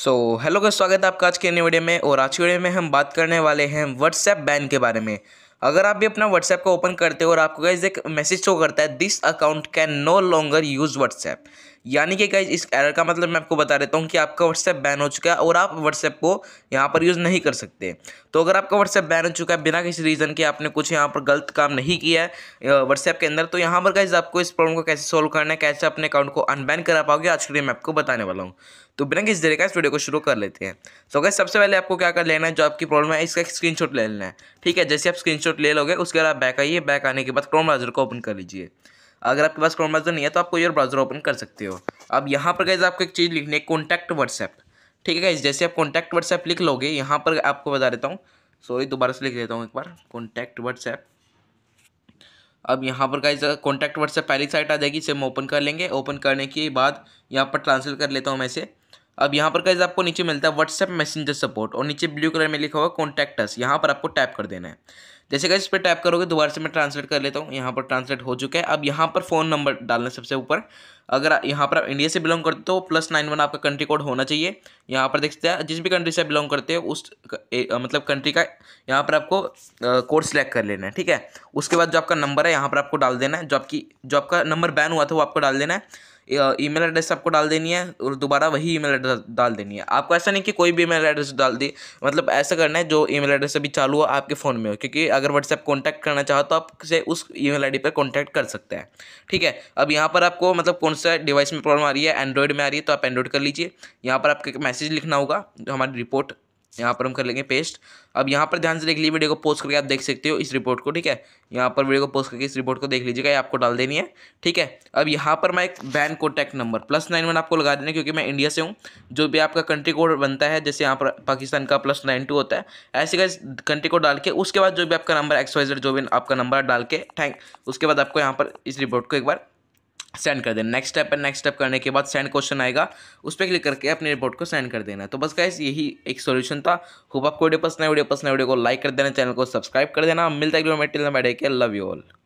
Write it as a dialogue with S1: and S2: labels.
S1: so hello का स्वागत है आपका आज के नई वीडियो में और आज के वीडियो में हम बात करने वाले हैं व्हाट्सएप बैन के बारे में अगर आप भी अपना व्हाट्सएप को ओपन करते हो और आपको गाइज एक मैसेज शो करता है this account can no longer use WhatsApp यानी कि गाइज इस एरर का मतलब मैं आपको बता देता हूँ कि आपका व्हाट्सएप बैन हो चुका है और आप व्हाट्सएप को यहाँ पर यूज़ नहीं कर सकते तो अगर आपका व्हाट्सएप बैन हो चुका है बिना किसी रीज़न के आपने कुछ यहाँ पर गलत काम नहीं किया है व्हाट्सएप के अंदर तो यहाँ पर गाइज आपको इस प्रॉब्लम को कैसे सोल्व करना है कैसे अपने अकाउंट को अनबैन करा पाओगे आज के लिए मैं आपको बताने वाला हूँ तो बिना किसी देर का इस वीडियो को शुरू कर लेते हैं तो अगर सबसे पहले आपको क्या कर लेना है जो आपकी प्रॉब्लम है इसका शॉट ले लेना है ठीक है जैसे आप शॉट ले लोगे उसके बाद आप बैक आइए बैक आने के बाद क्रोम ब्राउजर को ओपन कर लीजिए अगर आपके पास क्रोम ब्राउज़र नहीं है तो आप कोई और ब्राउज़र ओपन कर सकते हो अब यहाँ पर गाइज आपको एक चीज़ लिखनी है कॉन्टैक्ट व्हाट्सएप ठीक है गाइज जैसे आप कॉन्टैक्ट व्हाट्सएप लिख लोगे यहाँ पर आपको बता देता हूँ सॉरी दोबारा से लिख देता हूँ एक बार कॉन्टैक्ट व्हाट्सएप अब यहाँ पर गाइज कॉन्टैक्ट व्हाट्सएप पहली साइट आ जाएगी इसे हम ओपन कर लेंगे ओपन करने के बाद यहाँ पर ट्रांसलेट कर लेता हूँ मैं इसे अब यहाँ पर कैसे आपको नीचे मिलता है व्हाट्सएप मैसेंजर सपोर्ट और नीचे ब्लू कलर में लिखा हुआ कॉन्टैक्टस यहाँ पर आपको टैप कर देना है जैसे कैसे इस पर टैप करोगे दोबारा से मैं ट्रांसलेट कर लेता हूँ यहाँ पर ट्रांसलेट हो चुका है अब यहाँ पर फ़ोन नंबर डालना सबसे ऊपर अगर यहाँ पर आप इंडिया से बिलोंग करते हो तो प्लस नाइन वन आपका कंट्री कोड होना चाहिए यहाँ पर देखते हैं जिस भी कंट्री से बिलोंग करते हो उस ए, मतलब कंट्री का यहाँ पर आपको कोड सिलेक्ट कर लेना है ठीक है उसके बाद जो आपका नंबर है यहाँ पर आपको डाल देना है जो आपकी जो आपका नंबर बैन हुआ था वो आपको डाल देना है ईमेल एड्रेस आपको डाल देनी है और दोबारा वही ईमेल एड्रेस डाल देनी है आपको ऐसा नहीं कि कोई भी ईमेल एड्रेस डाल दी मतलब ऐसा करना है जो ईमेल एड्रेस अभी चालू हो आपके फ़ोन में हो क्योंकि अगर व्हाट्सएप कॉन्टैक्ट करना चाहो तो आप किसे उस ई आई डी पर कॉन्टैक्ट कर सकते हैं ठीक है अब यहाँ पर आपको मतलब कौन सा डिवाइस में प्रॉब्लम आ रही है एंड्रॉयड में आ रही है तो आप एंड्रॉयड कर लीजिए यहाँ पर आपको एक मैसेज लिखना होगा जो हमारी रिपोर्ट यहाँ पर हम कर लेंगे पेस्ट अब यहाँ पर ध्यान से देख लीजिए वीडियो को पोस्ट करके आप देख सकते हो इस रिपोर्ट को ठीक है यहाँ पर वीडियो को पोस्ट करके इस रिपोर्ट को देख लीजिएगा ये आपको डाल देनी है ठीक है अब यहाँ पर मैं एक bank contact number plus nine one आपको लगा देना क्योंकि मैं इंडिया से हूँ जो भी आपका कंट्री कोड बनता है जैसे यहाँ पर पाकिस्तान का प्लस नाइन टू होता है ऐसे का कंट्री कोड डाल के उसके बाद जो भी आपका नंबर एक्सवाइजर जो भी आपका नंबर डाल के थैंक उसके बाद आपको यहाँ पर इस रिपोर्ट को एक बार सेंड कर देना नेक्स्ट स्टेप पर नेक्स्ट स्टेप करने के बाद सेंड क्वेश्चन आएगा उस पर क्लिक करके अपनी रिपोर्ट को सेंड कर देना तो बस गाइस यही एक सॉल्यूशन था होप आपको वीडियो पसंद है वीडियो पसंद है वीडियो को लाइक कर देना चैनल को सब्सक्राइब कर देना मिलता है लव यू ऑल